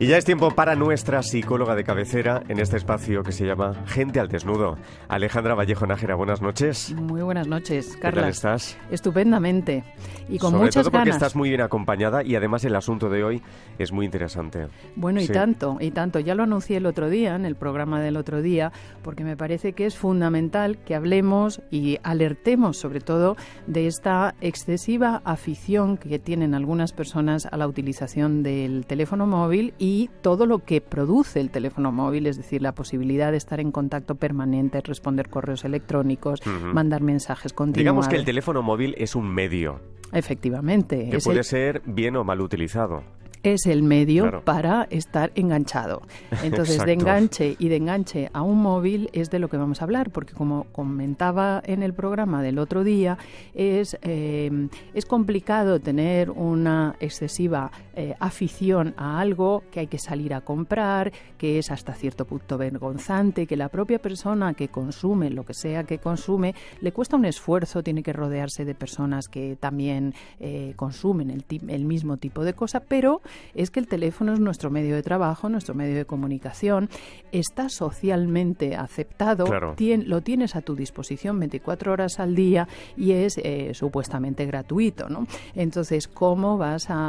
Y ya es tiempo para nuestra psicóloga de cabecera en este espacio que se llama Gente al Desnudo. Alejandra Vallejo Nájera, buenas noches. Muy buenas noches, Carla. ¿Cómo estás? Estupendamente y con Sobre todo porque estás muy bien acompañada y además el asunto de hoy es muy interesante. Bueno, y tanto, y tanto. Ya lo anuncié el otro día, en el programa del otro día, porque me parece que es fundamental que hablemos y alertemos sobre todo de esta excesiva afición que tienen algunas personas a la utilización del teléfono móvil y todo lo que produce el teléfono móvil, es decir, la posibilidad de estar en contacto permanente, responder correos electrónicos, mandar mensajes continuos. Digamos que el teléfono móvil es un medio. Efectivamente. Que puede ser bien o mal utilizado es el medio para estar enganchado. Entonces, de enganche y de enganche a un móvil es de lo que vamos a hablar, porque como comentaba en el programa del otro día, es, eh, es complicado tener una excesiva eh, afición a algo que hay que salir a comprar, que es hasta cierto punto vergonzante, que la propia persona que consume lo que sea que consume, le cuesta un esfuerzo, tiene que rodearse de personas que también eh, consumen el, el mismo tipo de cosa, pero es que el teléfono es nuestro medio de trabajo, nuestro medio de comunicación, está socialmente aceptado, lo tienes a tu disposición 24 horas al día y es eh, supuestamente gratuito, ¿no? Entonces, ¿cómo vas a,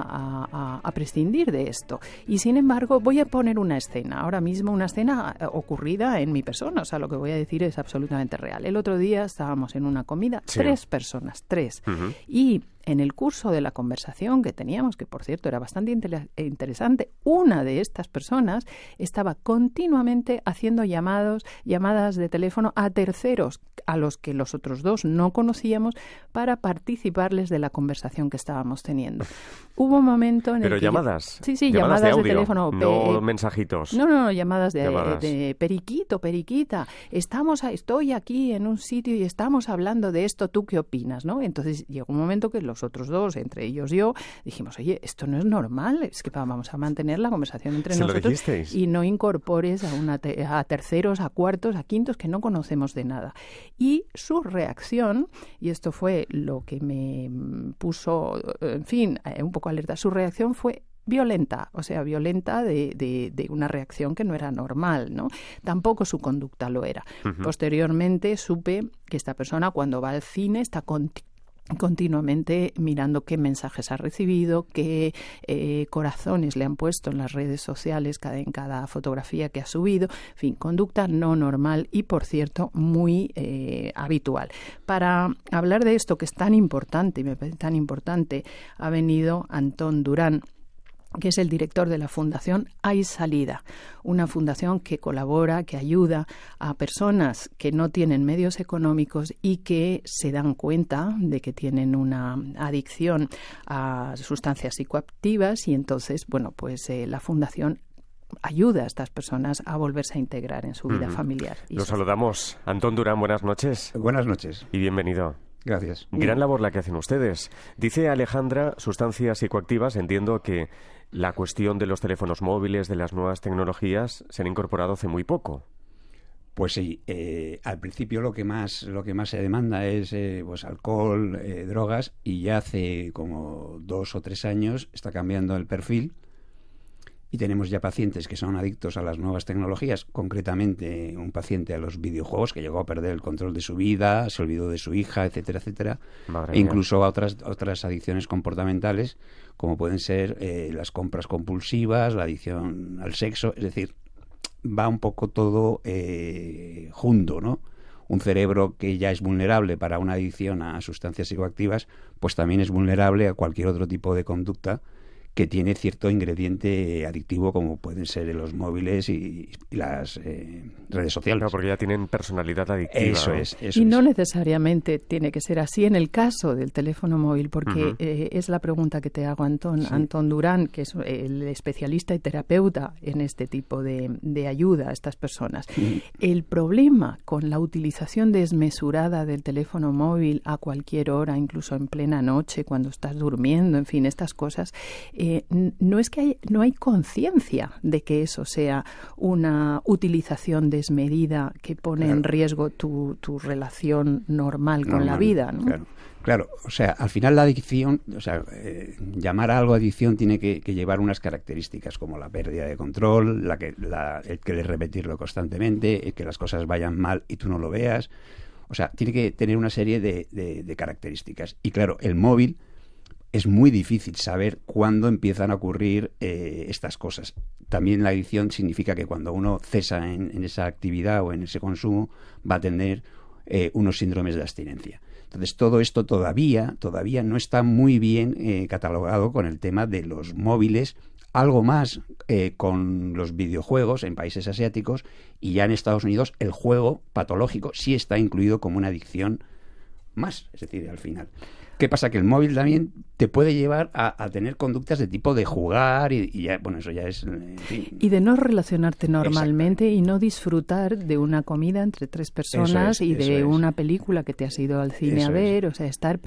prescindir de esto? Y sin embargo, voy a poner una escena, ahora mismo una escena eh, ocurrida en mi persona, o sea, lo que voy a decir es absolutamente real. El otro día estábamos en una comida, tres personas, tres, y en el curso de la conversación que teníamos, que por cierto era bastante interesante, una de estas personas estaba continuamente haciendo llamados, llamadas de teléfono a terceros a los que los otros dos no conocíamos para participarles de la conversación que estábamos teniendo. Hubo un momento en el que llamadas. sí, sí, llamadas, de, teléfono. No eh, mensajitos. No, no, no llamadas, de, periquito, periquita. Estamos, estoy aquí en un sitio y estamos hablando de esto, ¿tú qué opinas? ¿no? Entonces llegó un momento que los otros dos, entre ellos yo, dijimos, oye, esto no es normal, es que vamos a mantener la conversación entre nosotros y no incorpores a, una a terceros, a cuartos, a quintos que no conocemos de nada. Y su reacción, y esto fue lo que me puso, en fin, eh, un poco alerta, su reacción fue violenta, o sea, violenta de, una reacción que no era normal, ¿no? Tampoco su conducta lo era. Posteriormente supe que esta persona cuando va al cine está con, continuamente mirando qué mensajes ha recibido, qué eh, corazones le han puesto en las redes sociales cada, en cada fotografía que ha subido, en fin, conducta no normal y por cierto muy eh, habitual. Para hablar de esto que es tan importante y me parece tan importante, ha venido Antón Durán que es el director de la Fundación Hay Salida, una fundación que colabora, que ayuda a personas que no tienen medios económicos y que se dan cuenta de que tienen una adicción a sustancias psicoactivas y entonces, bueno, pues eh, la fundación ayuda a estas personas a volverse a integrar en su vida familiar. lo saludamos. Antón Durán, buenas noches. Buenas noches. Y bienvenido. Gracias. Gran labor la que hacen ustedes. Dice Alejandra, sustancias psicoactivas, entiendo que la cuestión de los teléfonos móviles, de las nuevas tecnologías, se han incorporado hace muy poco. Pues sí, eh, al principio lo que más lo que más se demanda es eh, pues alcohol, eh, drogas y ya hace como dos o tres años está cambiando el perfil y tenemos ya pacientes que son adictos a las nuevas tecnologías, concretamente un paciente a los videojuegos que llegó a perder el control de su vida, se olvidó de su hija, etcétera, etcétera, incluso a otras, otras adicciones comportamentales como pueden ser eh, las compras compulsivas, la adicción al sexo, es decir, va un poco todo eh, junto, ¿no? Un cerebro que ya es vulnerable para una adicción a sustancias psicoactivas, pues también es vulnerable a cualquier otro tipo de conducta que tiene cierto ingrediente adictivo como pueden ser los móviles y, las eh, redes sociales. No, porque ya tienen personalidad adictiva. Eso es. y no necesariamente tiene que ser así en el caso del teléfono móvil, porque eh, es la pregunta que te hago, Antón. Durán, que es el especialista y terapeuta en este tipo de, ayuda a estas personas. El problema con la utilización desmesurada del teléfono móvil a cualquier hora, incluso en plena noche, cuando estás durmiendo, en fin, estas cosas, eh, no es que hay, no hay conciencia de que eso sea una utilización desmedida que pone en riesgo tu, relación normal con la vida. ¿no? Claro. Claro, o sea, al final la adicción, o sea, eh, llamar a algo adicción tiene que, llevar unas características como la pérdida de control, la que, la, el querer repetirlo constantemente, el que las cosas vayan mal y tú no lo veas. O sea, tiene que tener una serie de características. Y claro, el móvil es muy difícil saber cuándo empiezan a ocurrir eh, estas cosas. También la adicción significa que cuando uno cesa en, esa actividad o en ese consumo va a tener eh, unos síndromes de abstinencia. Entonces todo esto todavía, todavía no está muy bien eh, catalogado con el tema de los móviles, algo más con los videojuegos en países asiáticos y ya en Estados Unidos el juego patológico sí está incluido como una adicción más, es decir, al final. ¿Qué pasa? Que el móvil también te puede llevar a, tener conductas de tipo de jugar y, bueno, eso ya es... Y de no relacionarte normalmente y no disfrutar de una comida entre tres personas y de una película que te has ido al cine a ver, o sea, estar...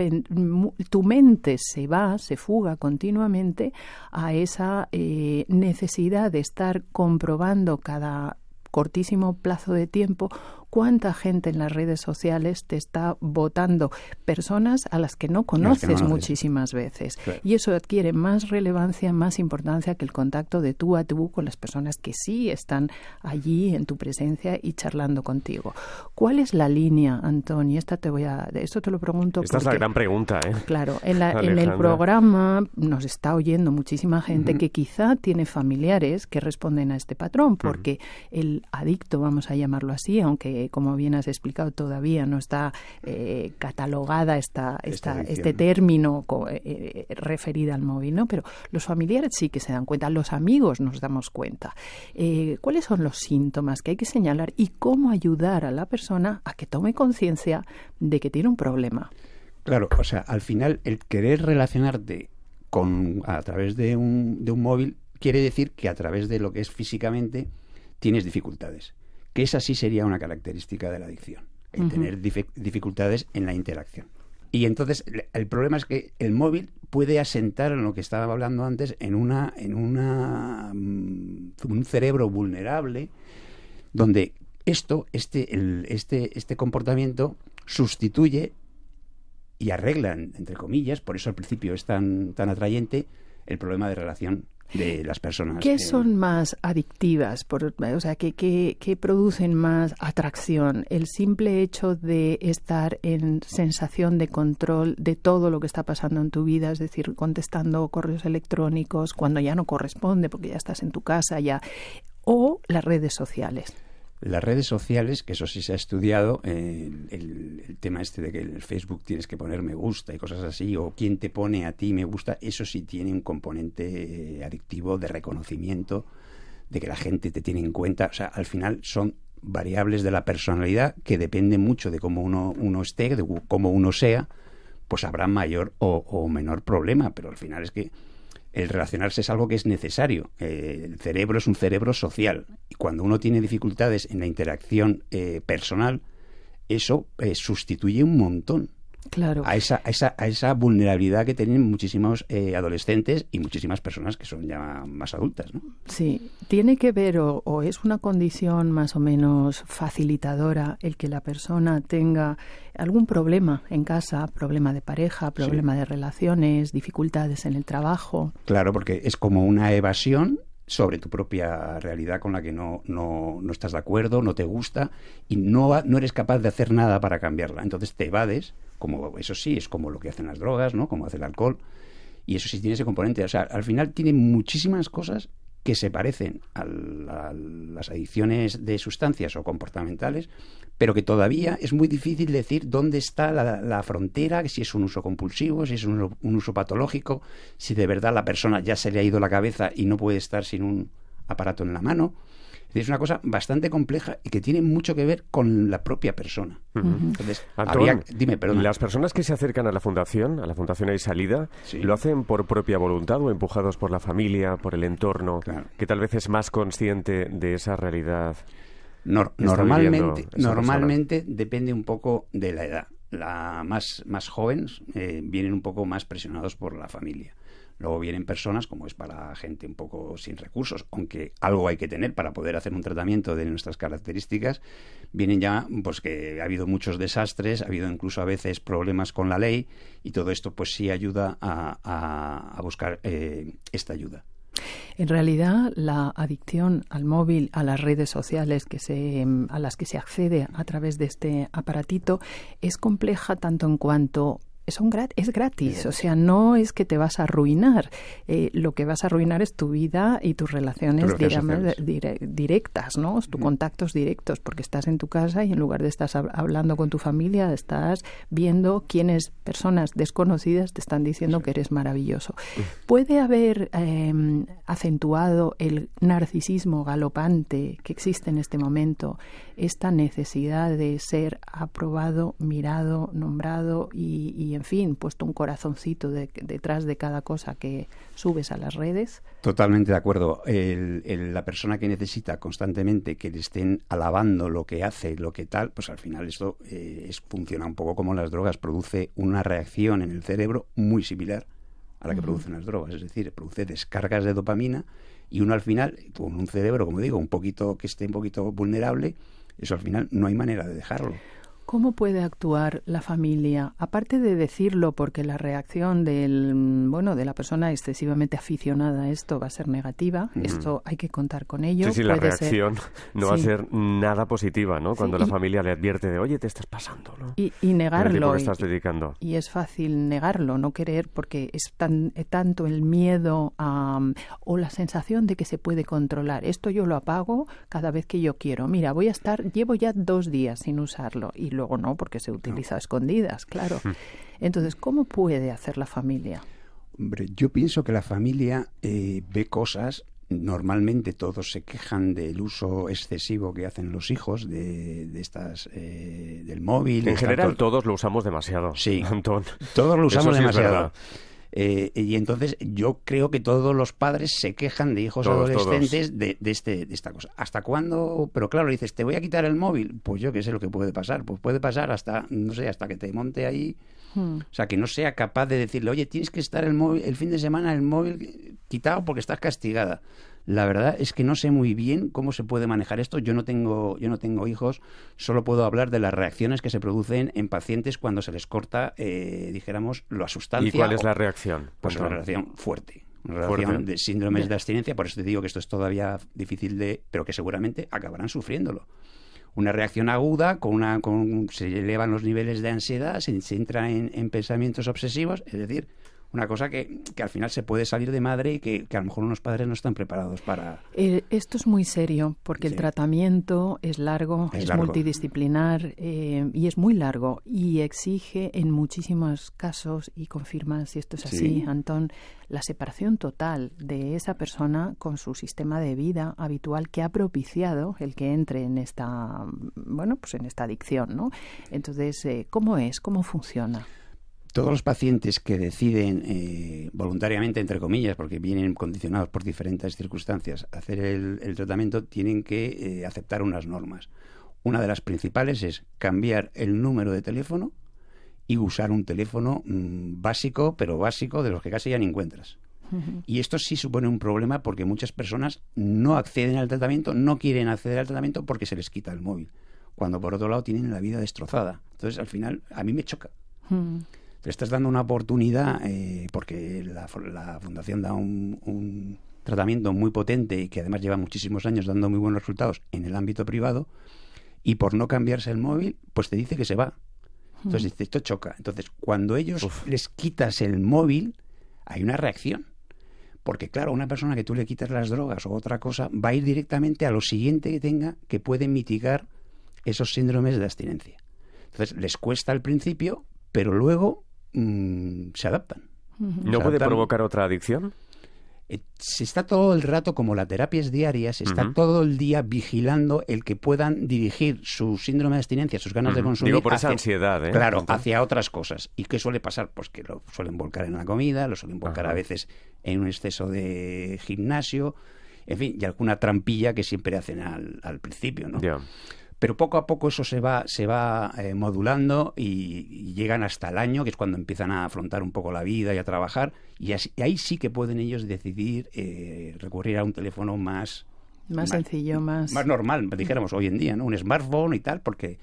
tu mente se va, se fuga continuamente a esa eh, necesidad de estar comprobando cada cortísimo plazo de tiempo cuánta gente en las redes sociales te está votando, personas a las que no conoces, muchísimas veces. Y eso adquiere más relevancia, más importancia que el contacto de tú a tú con las personas que sí están allí en tu presencia y charlando contigo. ¿Cuál es la línea, Antonio? Esta te voy a, esto te lo pregunto. Esta es la gran pregunta, ¿eh? Claro, en, el programa nos está oyendo muchísima gente que quizá tiene familiares que responden a este patrón, porque el adicto, vamos a llamarlo así, aunque como bien has explicado, todavía no está eh, catalogada esta, este término eh, eh, referido al móvil, ¿no? Pero los familiares sí que se dan cuenta, los amigos nos damos cuenta. ¿Cuáles son los síntomas que hay que señalar y cómo ayudar a la persona a que tome conciencia de que tiene un problema? Claro, o sea, al final el querer relacionarte con, a través de un, de un móvil quiere decir que a través de lo que es físicamente tienes dificultades que esa sí sería una característica de la adicción, el tener dificultades en la interacción. Y entonces el problema es que el móvil puede asentar en lo que estaba hablando antes en una en una mm, un cerebro vulnerable donde esto este este este comportamiento sustituye y arregla, entre comillas, por eso al principio es tan tan atrayente el problema de relación ¿Qué eh, son más adictivas? o sea, ¿qué, qué producen más atracción? ¿El simple hecho de estar en sensación de control de todo lo que está pasando en tu vida? Es decir, contestando correos electrónicos cuando ya no corresponde porque ya estás en tu casa, ya. ¿O las redes sociales? las redes sociales, que eso sí se ha estudiado, el, tema este de que en el Facebook tienes que poner me gusta y cosas así, o quién te pone a ti me gusta, eso sí tiene un componente eh, adictivo de reconocimiento, de que la gente te tiene en cuenta. O sea, al final son variables de la personalidad que dependen mucho de cómo uno, uno esté, de cómo uno sea, pues habrá mayor o menor problema, pero al final es que el relacionarse es algo que es necesario. Eh, el cerebro es un cerebro social. Y cuando uno tiene dificultades en la interacción eh, personal, eso eh, sustituye un montón claro. a, esa, esa, vulnerabilidad que tienen muchísimos eh, adolescentes y muchísimas personas que son ya más adultas. ¿no? Sí, tiene que ver o, es una condición más o menos facilitadora el que la persona tenga algún problema en casa, problema de pareja, problema de relaciones, dificultades en el trabajo. Claro, porque es como una evasión sobre tu propia realidad con la que no, estás de acuerdo, no te gusta y no, no eres capaz de hacer nada para cambiarla. Entonces te evades como eso sí, es como lo que hacen las drogas, ¿no? Como hace el alcohol. Y eso sí tiene ese componente. O sea, al final tiene muchísimas cosas que se parecen a, las adicciones de sustancias o comportamentales, pero que todavía es muy difícil decir dónde está la, frontera, si es un uso compulsivo, si es un uso patológico, si de verdad la persona ya se le ha ido la cabeza y no puede estar sin un aparato en la mano. Es una cosa bastante compleja y que tiene mucho que ver con la propia persona. Entonces, Las personas que se acercan a la fundación, a la fundación Hay Salida, ¿lo hacen por propia voluntad o empujados por la familia, por el entorno, que tal vez es más consciente de esa realidad? normalmente, depende un poco de la edad. La más, más jóvenes eh, vienen un poco más presionados por la familia. Luego vienen personas, como es para gente un poco sin recursos, aunque algo hay que tener para poder hacer un tratamiento de nuestras características, vienen ya, pues que ha habido muchos desastres, ha habido incluso a veces problemas con la ley, y todo esto pues sí ayuda a, buscar eh, esta ayuda. En realidad, la adicción al móvil, a las redes sociales que se, a las que se accede a través de este aparatito, es compleja tanto en cuanto es gratis, o sea, no es que te vas a arruinar. Eh, lo que vas a arruinar es tu vida y tus relaciones directas, ¿no? Tus contactos directos, porque estás en tu casa y en lugar de estar hablando con tu familia, estás viendo quiénes personas desconocidas te están diciendo que eres maravilloso. Puede haber em, acentuado el narcisismo galopante que existe en este momento, esta necesidad de ser aprobado, mirado, nombrado y y en fin, puesto un corazoncito detrás de cada cosa que subes a las redes. Totalmente de acuerdo. la persona que necesita constantemente que le estén alabando lo que hace, lo que tal, pues al final esto eh, es, funciona un poco como las drogas, produce una reacción en el cerebro muy similar a la que producen las drogas, es decir, produce descargas de dopamina y uno al final, con un cerebro, como digo, un poquito que esté un poquito vulnerable, eso al final no hay manera de dejarlo. ¿Cómo puede actuar la familia? Aparte de decirlo, porque la reacción del bueno de la persona excesivamente aficionada a esto va a ser negativa. Esto hay que contar con ello. Sí, sí la reacción no va a ser nada positiva, ¿no? Cuando la familia le advierte de, oye, te estás pasando, ¿no? Y, y negarlo. Estás dedicando. y, es fácil negarlo, no querer, porque es tan, eh, tanto el miedo o la sensación de que se puede controlar. Esto yo lo apago cada vez que yo quiero. Mira, voy a estar, llevo ya dos días sin usarlo y lo luego no, porque se utiliza a escondidas, claro. Hmm. Entonces, ¿cómo puede hacer la familia? Hombre, yo pienso que la familia eh, ve cosas normalmente todos se quejan del uso excesivo que hacen los hijos de, de estas eh, del móvil en general todos lo usamos demasiado sí todos lo usamos demasiado eh, y entonces yo creo que todos los padres se quejan de hijos adolescentes De, este, de esta cosa. ¿Hasta cuándo? Pero claro, dices, te voy a quitar el móvil. Pues yo qué sé lo que puede pasar. Pues puede pasar hasta, no sé, hasta que te monte ahí. Hmm. O sea, que no sea capaz de decirle, oye, tienes que estar el, móvil, el fin de semana el móvil quitado porque estás castigada. La verdad es que no sé muy bien cómo se puede manejar esto. Yo no tengo, yo no tengo hijos, solo puedo hablar de las reacciones que se producen en pacientes cuando se les corta, eh, dijéramos, la sustancia. ¿Y cuál es la reacción? Pues una reacción fuerte. Una reacción de síndromes de abstinencia, por eso te digo que esto es todavía difícil de, pero que seguramente acabarán sufriéndolo una reacción aguda, con una, con, se elevan los niveles de ansiedad, se, entra en, pensamientos obsesivos, es decir, una cosa que, al final se puede salir de madre y que, a lo mejor unos padres no están preparados para... Eh, esto es muy serio porque el tratamiento es largo, es, multidisciplinar eh, y es muy largo y exige en muchísimos casos, y confirma si esto es así, Antón, la separación total de esa persona con su sistema de vida habitual que ha propiciado el que entre en esta, mm, bueno, pues en esta adicción, ¿no? Entonces, eh, ¿cómo es? ¿Cómo funciona? todos los pacientes que deciden eh, voluntariamente, entre comillas, porque vienen condicionados por diferentes circunstancias, hacer el, tratamiento, tienen que eh, aceptar unas normas. Una de las principales es cambiar el número de teléfono y usar un teléfono mm, básico, pero básico, de los que casi ya ni encuentras. Y esto sí supone un problema porque muchas personas no acceden al tratamiento, no quieren acceder al tratamiento porque se les quita el móvil, cuando por otro lado tienen la vida destrozada. Entonces, al final, a mí me choca. Mm. Te estás dando una oportunidad eh, porque la, fundación da un, tratamiento muy potente y que además lleva muchísimos años dando muy buenos resultados en el ámbito privado y por no cambiarse el móvil, pues te dice que se va. Entonces dice, esto choca. Entonces, cuando ellos les quitas el móvil, hay una reacción. Porque claro, una persona que tú le quitas las drogas o otra cosa va a ir directamente a lo siguiente que tenga que puede mitigar esos síndromes de abstinencia. Entonces les cuesta al principio, pero luego Mm, se adaptan. ¿No puede provocar otra adicción? Eh, se está todo el rato, como la terapia es diaria, se está todo el día vigilando el que puedan dirigir su síndrome de abstinencia, sus ganas de consumir. por esa ansiedad, ¿eh? Claro, hacia otras cosas. ¿Y qué suele pasar? Pues que lo suelen volcar en la comida, lo suelen volcar a veces en un exceso de gimnasio, en fin, y alguna trampilla que siempre hacen al, principio, ¿no? pero poco a poco eso se va, se va eh, modulando y, llegan hasta el año, que es cuando empiezan a afrontar un poco la vida y a trabajar, y, ahí sí que pueden ellos decidir eh, recurrir a un teléfono más... Más, más sencillo, más... Más normal, dijéramos hoy en día, ¿no? Un smartphone y tal, porque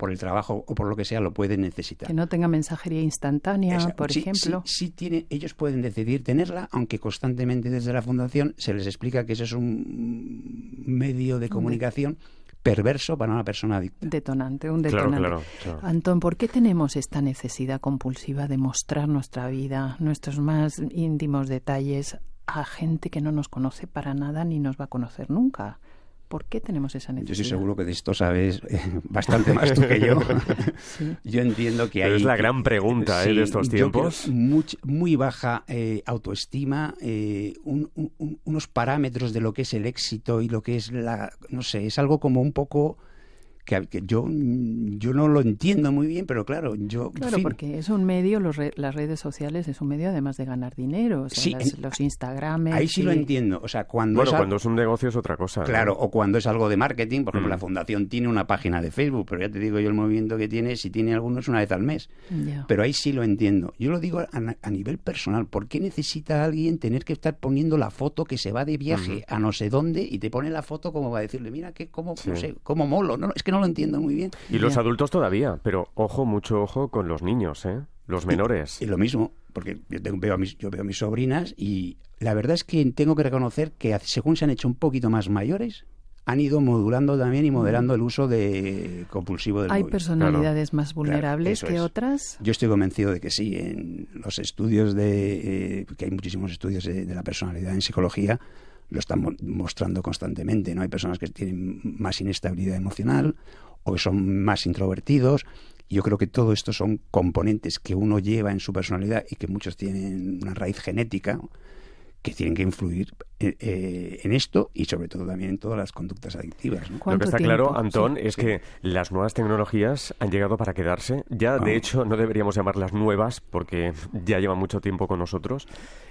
por el trabajo o por lo que sea, lo pueden necesitar. Que no tenga mensajería instantánea, por ejemplo. Sí, ellos pueden decidir tenerla, aunque constantemente desde la fundación se les explica que ese es un medio de comunicación perverso para una persona adicta. Detonante, un detonante. Claro, Antón, ¿por qué tenemos esta necesidad compulsiva de mostrar nuestra vida, nuestros más íntimos detalles a gente que no nos conoce para nada ni nos va a conocer nunca? ¿Por qué tenemos esa necesidad? Yo estoy seguro que de esto sabes eh, bastante más que yo. Yo entiendo que hay... es la gran pregunta ¿eh? de estos tiempos. muy baja eh, autoestima, unos parámetros de lo que es el éxito y lo que es la... No sé, es algo como un poco que, yo, yo no lo entiendo muy bien, pero claro, yo... Claro, porque es un medio, las redes sociales es un medio además de ganar dinero, sí, los Instagrames... Ahí sí lo entiendo, o sea, cuando... Bueno, cuando es un negocio es otra cosa. Claro, o cuando es algo de marketing, por ejemplo, la mm. fundación tiene una página de Facebook, pero ya te digo yo el movimiento que tiene, si tiene algunos una vez al mes. Pero ahí sí lo entiendo. Yo lo digo a, nivel personal, ¿por qué necesita alguien tener que estar poniendo la foto que se va de viaje a no sé dónde y te pone la foto como va a decirle, mira, que cómo, no sé, cómo molo? es que no lo entiendo muy bien. Y los adultos todavía, pero ojo, mucho ojo con los niños, ¿eh? Los menores. Y, lo mismo, porque yo, veo a mis, yo veo mis sobrinas y la verdad es que tengo que reconocer que según se han hecho un poquito más mayores, han ido modulando también y moderando mm. el uso de compulsivo del Hay personalidades más vulnerables que otras. Yo estoy convencido de que sí. En los estudios de eh, que hay muchísimos estudios de la personalidad en psicología, lo están mostrando constantemente, ¿no? Hay personas que tienen más inestabilidad emocional o que son más introvertidos. Yo creo que todo esto son componentes que uno lleva en su personalidad y que muchos tienen una raíz genética que tienen que influir eh, eh, en esto y sobre todo también en todas las conductas adictivas. Lo que está claro, Antón, es que las nuevas tecnologías han llegado para quedarse. Ya, de ah. hecho, no deberíamos llamarlas nuevas porque ya llevan mucho tiempo con nosotros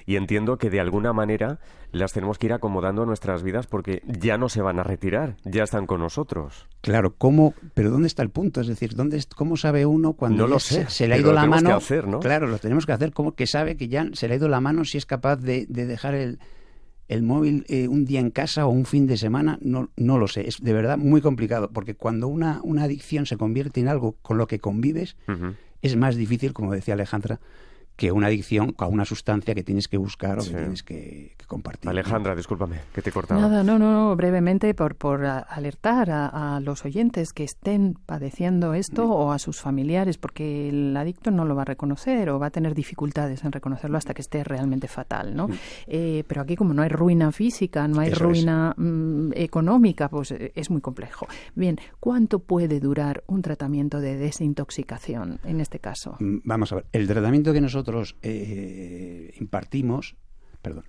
y entiendo que de alguna manera las tenemos que ir acomodando a nuestras vidas porque ya no se van a retirar, ya están con nosotros. Claro, ¿cómo, pero ¿dónde está el punto? Es decir, ¿dónde, ¿cómo sabe uno cuando se, le ha ido la mano? Claro, lo tenemos que hacer, como que sabe que ya se le ha ido la mano si es capaz de, dejar el, móvil eh, un día en casa o un fin de semana? No, no lo sé, es de verdad muy complicado, porque cuando una, una adicción se convierte en algo con lo que convives, es más difícil, como decía Alejandra, que una adicción a una sustancia que tienes que buscar o que tienes que, compartir. Alejandra, discúlpame que te cortaba. Nada, no, no, brevemente por, por alertar a, los oyentes que estén padeciendo esto o a sus familiares, porque el adicto no lo va a reconocer o va a tener dificultades en reconocerlo hasta que esté realmente fatal, ¿no? Eh, pero aquí como no hay ruina física, no hay ruina mm, económica, pues eh, es muy complejo. Bien, ¿cuánto puede durar un tratamiento de desintoxicación en este caso? Mm, vamos a ver, el tratamiento que nosotros eh, impartimos, perdón,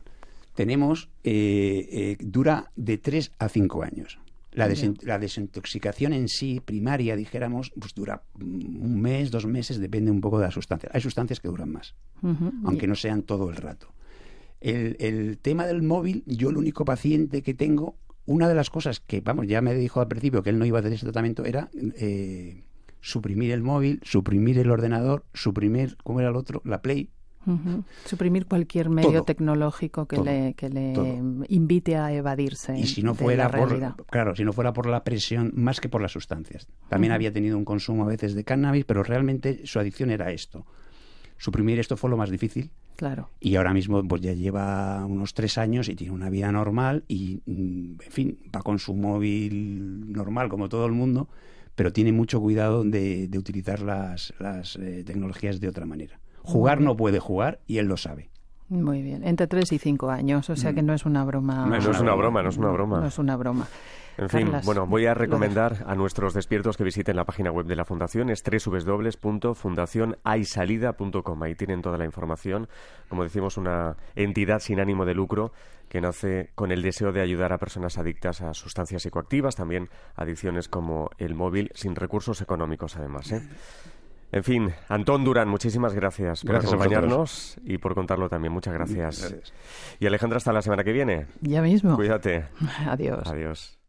tenemos, eh, eh, dura de 3 a 5 años. La, desintoxicación en sí, primaria, dijéramos, pues dura un mes, dos meses, depende un poco de la sustancia. Hay sustancias que duran más, aunque no sean todo el rato. El, tema del móvil, yo el único paciente que tengo, una de las cosas que, vamos, ya me dijo al principio que él no iba a hacer ese tratamiento era suprimir el móvil, suprimir el ordenador, suprimir, ¿cómo era el otro? La Play. Suprimir cualquier medio tecnológico que le, que le invite a evadirse. Y si no fuera por, claro, si no fuera por la presión más que por las sustancias. También había tenido un consumo a veces de cannabis, pero realmente su adicción era esto. Suprimir esto fue lo más difícil. Claro. Y ahora mismo pues ya lleva unos tres años y tiene una vida normal y, mm, en fin, va con su móvil normal como todo el mundo pero tiene mucho cuidado de, utilizar las, eh, tecnologías de otra manera. Jugar no puede jugar y él lo sabe. Muy bien, entre tres y 5 años, o sea que mm. no es una broma. No, es una broma, no es una broma. No es una broma. En fin, bueno, voy a recomendar a nuestros despiertos que visiten la página web de la Fundación, es com Ahí tienen toda la información. Como decimos, una entidad sin ánimo de lucro que nace con el deseo de ayudar a personas adictas a sustancias psicoactivas, también adicciones como el móvil, sin recursos económicos además. ¿eh? En fin, Antón Durán, muchísimas gracias, por acompañarnos y por contarlo también. Muchas gracias. gracias. Y Alejandra, hasta la semana que viene. Ya mismo. Cuídate. Adiós. Adiós.